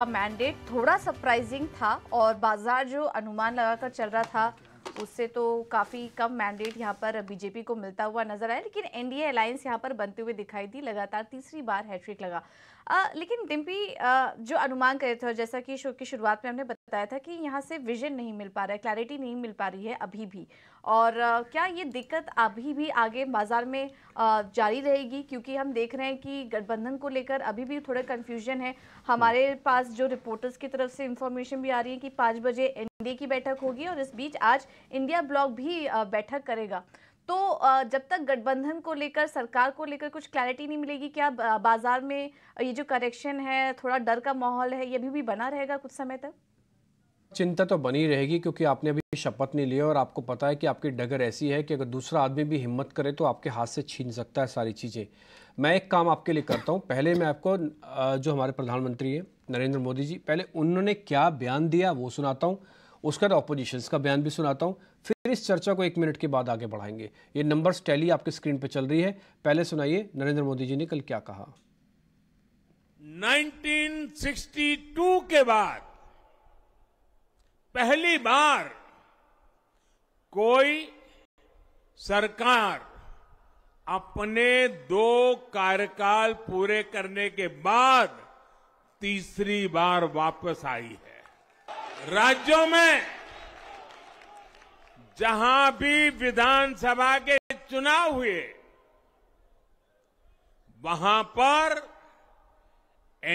का मैंडेट थोड़ा सरप्राइजिंग था और बाजार जो अनुमान लगाकर चल रहा था उससे तो काफ़ी कम मैंडेट यहाँ पर बीजेपी को मिलता हुआ नजर आया लेकिन एनडीए अलायंस यहाँ पर बनते हुए दिखाई दी लगातार तीसरी बार हैट्रिक लगा आ, लेकिन डिम्पी जो अनुमान करे थे और जैसा कि शो की शुरुआत में हमने बताया था कि यहाँ से विजन नहीं मिल पा रहा है क्लैरिटी नहीं मिल पा रही है अभी भी और क्या ये दिक्कत अभी भी आगे बाजार में जारी रहेगी क्योंकि हम देख रहे हैं कि गठबंधन को लेकर अभी भी थोड़ा कन्फ्यूजन है हमारे हम्म। पास जो रिपोर्टर्स की तरफ से इंफॉर्मेशन भी आ रही है कि पाँच बजे एनडीए की बैठक होगी और इस बीच आज इंडिया ब्लॉक भी बैठक करेगा तो जब तक गठबंधन को लेकर सरकार को लेकर कुछ क्लैरिटी नहीं मिलेगी क्या बाजार में ये जो करेक्शन है थोड़ा डर का माहौल है ये भी, भी बना रहेगा कुछ समय तक चिंता तो बनी रहेगी क्योंकि आपने अभी शपथ नहीं ली और आपको पता है कि आपकी डगर ऐसी है कि अगर दूसरा आदमी भी हिम्मत करे तो आपके हाथ से छीन सकता है सारी चीज़ें मैं एक काम आपके लिए करता हूँ पहले मैं आपको जो हमारे प्रधानमंत्री हैं नरेंद्र मोदी जी पहले उन्होंने क्या बयान दिया वो सुनाता हूँ उसका ऑपोजिशन का बयान भी सुनाता हूँ फिर इस चर्चा को एक मिनट के बाद आगे बढ़ाएंगे ये नंबर टैली आपके स्क्रीन पर चल रही है पहले सुनाइए नरेंद्र मोदी जी ने कल क्या कहा 1962 के बाद पहली बार कोई सरकार अपने दो कार्यकाल पूरे करने के बाद तीसरी बार वापस आई है राज्यों में जहां भी विधानसभा के चुनाव हुए वहां पर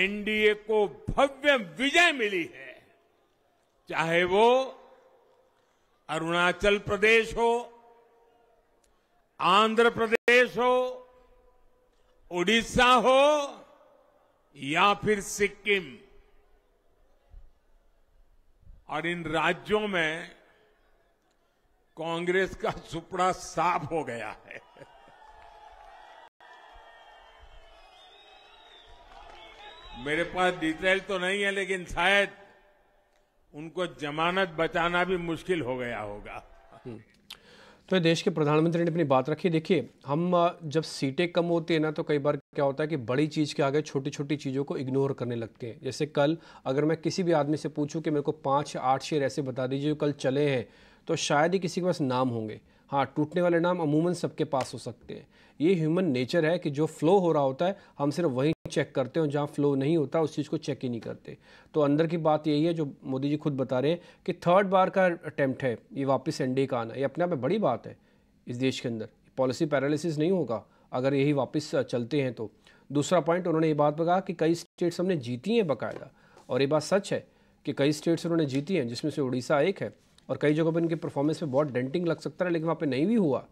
एनडीए को भव्य विजय मिली है चाहे वो अरुणाचल प्रदेश हो आंध्र प्रदेश हो उड़ीसा हो या फिर सिक्किम और इन राज्यों में कांग्रेस का सुपड़ा साफ हो गया है मेरे पास डिटेल तो नहीं है लेकिन शायद उनको जमानत बचाना भी मुश्किल हो गया होगा हम्म। तो देश के प्रधानमंत्री ने अपनी बात रखी देखिए हम जब सीटें कम होती है ना तो कई बार क्या होता है कि बड़ी चीज़ के आगे छोटी छोटी चीज़ों को इग्नोर करने लगते हैं जैसे कल अगर मैं किसी भी आदमी से पूछूं कि मेरे को पाँच आठ शेर ऐसे बता दीजिए जो कल चले हैं तो शायद ही किसी के पास नाम होंगे हाँ टूटने वाले नाम अमूमन सबके पास हो सकते हैं ये ह्यूमन नेचर है कि जो फ्लो हो रहा होता है हम सिर्फ वही चेक करते हैं जहाँ फ्लो नहीं होता उस चीज़ को चेक ही नहीं करते तो अंदर की बात यही है जो मोदी जी खुद बता रहे हैं कि थर्ड बार का अटैम्प्ट है ये वापस एनडीए का आना ये अपने आप में बड़ी बात है इस देश के अंदर पॉलिसी पैरालिसिस नहीं होगा अगर यही वापस चलते हैं तो दूसरा पॉइंट उन्होंने ये बात कहा कि कई स्टेट्स हमने जीती हैं बाकायदा और ये बात सच है कि कई स्टेट्स उन्होंने जीती हैं जिसमें से उड़ीसा एक है और कई जगहों पर इनके परफॉर्मेंस पे बहुत डेंटिंग लग सकता है लेकिन वहाँ पे नहीं भी हुआ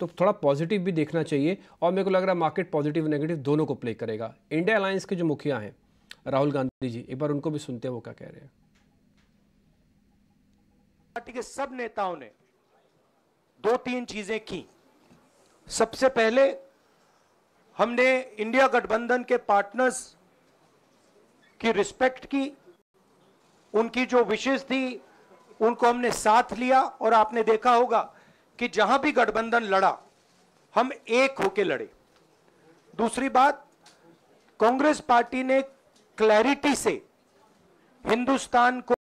तो थोड़ा पॉजिटिव भी देखना चाहिए और मेरे को लग रहा है मार्केट पॉजिटिव नेगेटिव दोनों को प्ले करेगा इंडिया अलायंस के जो मुखिया हैं राहुल गांधी जी एक बार उनको भी सुनते हैं वो क्या कह रहे हैं पार्टी के सब नेताओं ने दो तीन चीजें की सबसे पहले हमने इंडिया गठबंधन के पार्टनर्स की रिस्पेक्ट की उनकी जो विशेष थी उनको हमने साथ लिया और आपने देखा होगा कि जहां भी गठबंधन लड़ा हम एक होके लड़े दूसरी बात कांग्रेस पार्टी ने क्लैरिटी से हिंदुस्तान को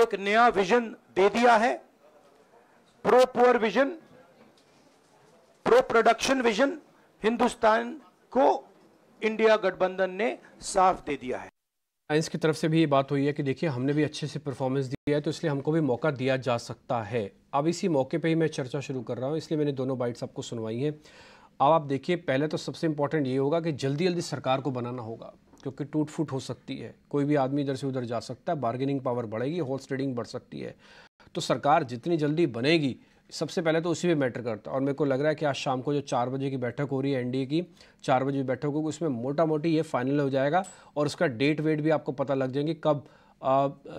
एक नया विजन दे दिया है pro poor vision pro production vision Hindustan को इंडिया गठबंधन ने साफ दे दिया है साइंस की तरफ से भी ये बात हुई है कि देखिए हमने भी अच्छे से परफॉर्मेंस दिया है तो इसलिए हमको भी मौका दिया जा सकता है अब इसी मौके पे ही मैं चर्चा शुरू कर रहा हूँ इसलिए मैंने दोनों बाइट्स आपको सुनवाई हैं अब आप देखिए पहले तो सबसे इम्पॉर्टेंट ये होगा कि जल्दी जल्दी सरकार को बनाना होगा क्योंकि टूट फूट हो सकती है कोई भी आदमी इधर से उधर जा सकता है बार्गेनिंग पावर बढ़ेगी होल ट्रेडिंग बढ़ सकती है तो सरकार जितनी जल्दी बनेगी सबसे पहले तो उसी पे मैटर करता है और मेरे को लग रहा है कि आज शाम को जो चार बजे की बैठक हो रही है एनडीए की चार बजे बैठक होगी उसमें मोटा मोटी ये फाइनल हो जाएगा और उसका डेट वेट भी आपको पता लग जाएंगे कब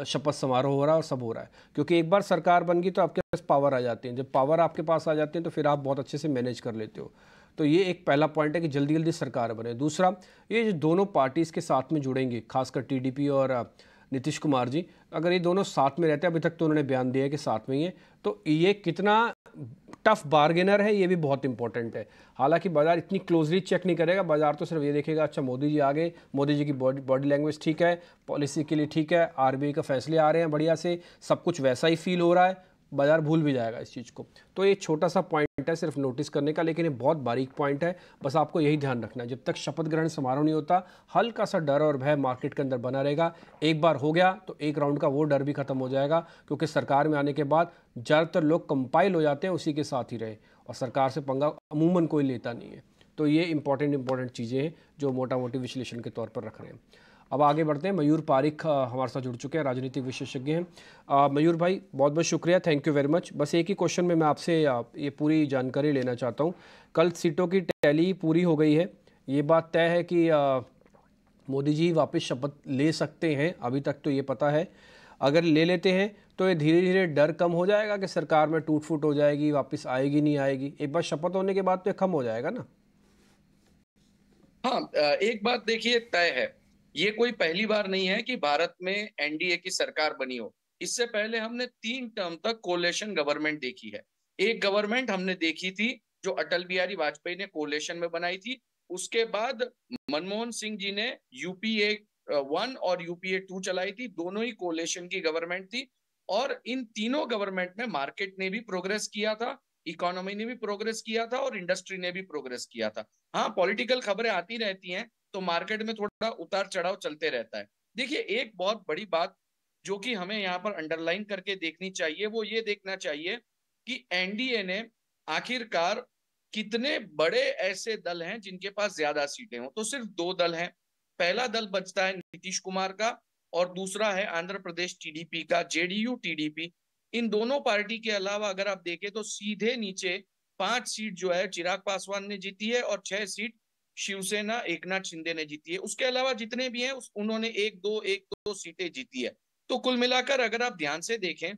शपथ समारोह हो रहा है और सब हो रहा है क्योंकि एक बार सरकार बन गई तो आपके पास पावर आ जाती है जब पावर आपके पास आ जाती है तो फिर आप बहुत अच्छे से मैनेज कर लेते हो तो ये एक पहला पॉइंट है कि जल्दी जल्दी सरकार बने दूसरा ये जो दोनों पार्टीज़ के साथ में जुड़ेंगी खासकर टीडीपी और नीतीश कुमार जी अगर ये दोनों साथ में रहते हैं अभी तक तो उन्होंने बयान दिया है कि साथ में ही है तो ये कितना टफ बार्गेनर है ये भी बहुत इंपॉर्टेंट है हालांकि बाजार इतनी क्लोजली चेक नहीं करेगा बाजार तो सिर्फ ये देखेगा अच्छा मोदी जी आ गए मोदी जी की बॉडी बॉडी लैंग्वेज ठीक है पॉलिसी के लिए ठीक है आरबीआई का फैसले आ रहे हैं बढ़िया से सब कुछ वैसा ही फील हो रहा है बाज़ार भूल भी जाएगा इस चीज़ को तो ये छोटा सा पॉइंट है सिर्फ नोटिस करने का लेकिन ये बहुत बारीक पॉइंट है बस आपको यही ध्यान रखना है जब तक शपथ ग्रहण समारोह नहीं होता हल्का सा डर और भय मार्केट के अंदर बना रहेगा एक बार हो गया तो एक राउंड का वो डर भी खत्म हो जाएगा क्योंकि सरकार में आने के बाद ज़्यादातर लोग कंपाइल हो जाते हैं उसी के साथ ही रहे और सरकार से पंगा अमूमन कोई लेता नहीं है तो ये इंपॉर्टेंट इंपॉर्टेंट चीज़ें हैं जो मोटा मोटी विश्लेषण के तौर पर रख रहे हैं अब आगे बढ़ते हैं मयूर पारिख हमारे साथ जुड़ चुके हैं राजनीतिक विशेषज्ञ हैं मयूर भाई बहुत बहुत शुक्रिया थैंक यू वेरी मच बस एक ही क्वेश्चन में मैं आपसे ये पूरी जानकारी लेना चाहता हूँ कल सीटों की टैली पूरी हो गई है ये बात तय है कि मोदी जी वापस शपथ ले सकते हैं अभी तक तो ये पता है अगर ले लेते हैं तो ये धीरे धीरे डर कम हो जाएगा कि सरकार में टूट फूट हो जाएगी वापस आएगी नहीं आएगी एक बार शपथ होने के बाद तो खम कम हो जाएगा ना हाँ एक बात देखिए तय है ये कोई पहली बार नहीं है कि भारत में एनडीए की सरकार बनी हो इससे पहले हमने तीन टर्म तक कोलेशन गवर्नमेंट देखी है एक गवर्नमेंट हमने देखी थी जो अटल बिहारी वाजपेयी ने कोलेशन में बनाई थी उसके बाद मनमोहन सिंह जी ने यूपीए वन और यूपीए टू चलाई थी दोनों ही कोलेशन की गवर्नमेंट थी और इन तीनों गवर्नमेंट में मार्केट ने भी प्रोग्रेस किया था इकोनॉमी ने भी प्रोग्रेस किया था और इंडस्ट्री ने भी प्रोग्रेस किया था हाँ पॉलिटिकल खबरें आती रहती हैं तो मार्केट में थोड़ा उतार चढ़ाव चलते रहता है देखिए एक बहुत बड़ी बात जो कि हमें यहाँ पर अंडरलाइन करके देखनी चाहिए वो ये देखना चाहिए कि एनडीए ने आखिरकार कितने बड़े ऐसे दल हैं जिनके पास ज्यादा सीटें हो तो सिर्फ दो दल हैं पहला दल बचता है नीतीश कुमार का और दूसरा है आंध्र प्रदेश टीडीपी का जेडीयू टीडीपी इन दोनों पार्टी के अलावा अगर आप देखें तो सीधे नीचे पांच सीट जो है चिराग पासवान ने जीती है और छह सीट शिवसेना एकनाथ शिंदे ने जीती है उसके अलावा जितने भी हैं उन्होंने एक दो एक दो सीटें जीती है तो कुल मिलाकर अगर आप ध्यान से देखें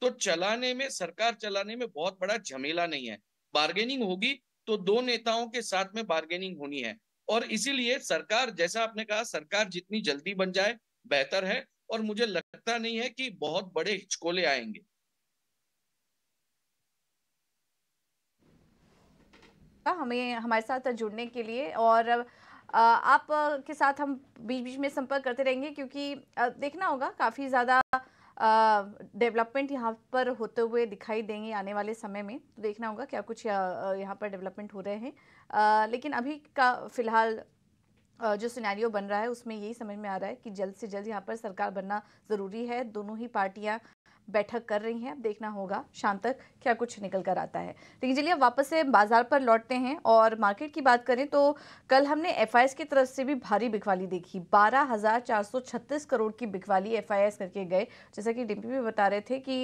तो चलाने में सरकार चलाने में बहुत बड़ा झमेला नहीं है बार्गेनिंग होगी तो दो नेताओं के साथ में बार्गेनिंग होनी है और इसीलिए सरकार जैसा आपने कहा सरकार जितनी जल्दी बन जाए बेहतर है और मुझे लगता नहीं है कि बहुत बड़े हिचकोले आएंगे का हमें हमारे साथ जुड़ने के लिए और आप के साथ हम बीच बीच में संपर्क करते रहेंगे क्योंकि देखना होगा काफ़ी ज़्यादा डेवलपमेंट यहाँ पर होते हुए दिखाई देंगे आने वाले समय में तो देखना होगा क्या कुछ यहाँ पर डेवलपमेंट हो रहे हैं लेकिन अभी का फिलहाल जो सिनेरियो बन रहा है उसमें यही समझ में आ रहा है कि जल्द से जल्द यहाँ पर सरकार बनना ज़रूरी है दोनों ही पार्टियाँ बैठक कर रही हैं अब देखना होगा शाम तक क्या कुछ निकल कर आता है लेकिन चलिए वापस से बाजार पर लौटते हैं और मार्केट की बात करें तो कल हमने एफ की तरफ से भी भारी बिकवाली देखी बारह करोड़ की बिकवाली एफ करके गए जैसा कि डिम्पी भी बता रहे थे कि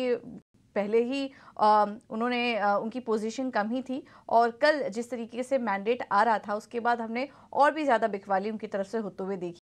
पहले ही आ, उन्होंने आ, उनकी पोजीशन कम ही थी और कल जिस तरीके से मैंडेट आ रहा था उसके बाद हमने और भी ज़्यादा बिकवाली उनकी तरफ से होते हुए देखी